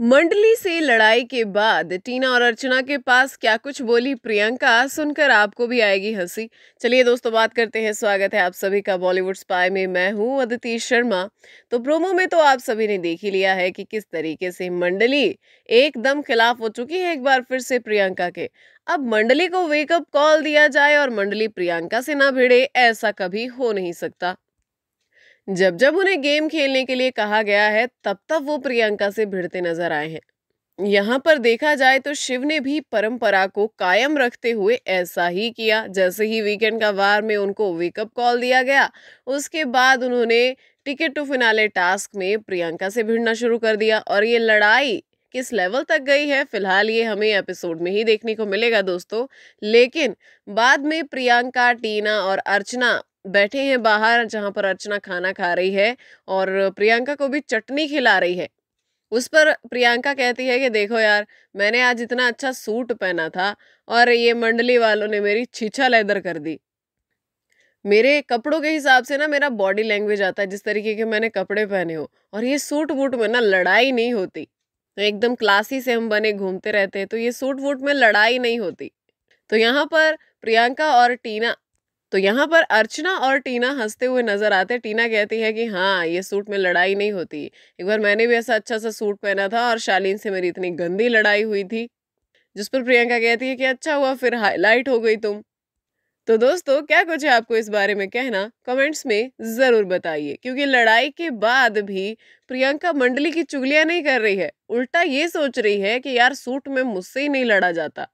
मंडली से लड़ाई के बाद टीना और अर्चना के पास क्या कुछ बोली प्रियंका सुनकर आपको भी आएगी हंसी चलिए दोस्तों बात करते हैं स्वागत है आप सभी का बॉलीवुड स्पाई में मैं हूं अदिति शर्मा तो प्रोमो में तो आप सभी ने देख ही लिया है कि किस तरीके से मंडली एकदम खिलाफ हो चुकी है एक बार फिर से प्रियंका के अब मंडली को वेकअप कॉल दिया जाए और मंडली प्रियंका से ना भिड़े ऐसा कभी हो नहीं सकता जब जब उन्हें गेम खेलने के लिए कहा गया है तब तब वो प्रियंका से भिड़ते नजर आए हैं यहाँ पर देखा जाए तो शिव ने भी परंपरा को कायम रखते हुए ऐसा ही किया जैसे ही वीकेंड का वार में उनको वेकअप कॉल दिया गया उसके बाद उन्होंने टिकट टू फिनाले टास्क में प्रियंका से भिड़ना शुरू कर दिया और ये लड़ाई किस लेवल तक गई है फिलहाल ये हमें एपिसोड में ही देखने को मिलेगा दोस्तों लेकिन बाद में प्रियंका टीना और अर्चना बैठे हैं बाहर जहाँ पर अर्चना खाना खा रही है और प्रियंका को भी चटनी खिला रही है उस पर प्रियंका कहती है कि देखो यार मैंने आज इतना अच्छा सूट पहना था और ये मंडली वालों ने मेरी छीछा लेदर कर दी मेरे कपड़ों के हिसाब से ना मेरा बॉडी लैंग्वेज आता है जिस तरीके के मैंने कपड़े पहने हो और ये सूट वूट में ना लड़ाई नहीं होती तो एकदम क्लासी से हम बने घूमते रहते हैं तो ये सूट वूट में लड़ाई नहीं होती तो यहाँ पर प्रियंका और टीना तो यहाँ पर अर्चना और टीना हंसते हुए नजर आते हैं टीना कहती है कि हाँ ये सूट में लड़ाई नहीं होती एक बार मैंने भी ऐसा अच्छा सा सूट पहना था और शालीन से मेरी इतनी गंदी लड़ाई हुई थी जिस पर प्रियंका कहती है कि अच्छा हुआ फिर हाईलाइट हो गई तुम तो दोस्तों क्या कुछ है आपको इस बारे में कहना कमेंट्स में ज़रूर बताइए क्योंकि लड़ाई के बाद भी प्रियंका मंडली की चुगलियाँ नहीं कर रही है उल्टा ये सोच रही है कि यार सूट में मुझसे ही नहीं लड़ा जाता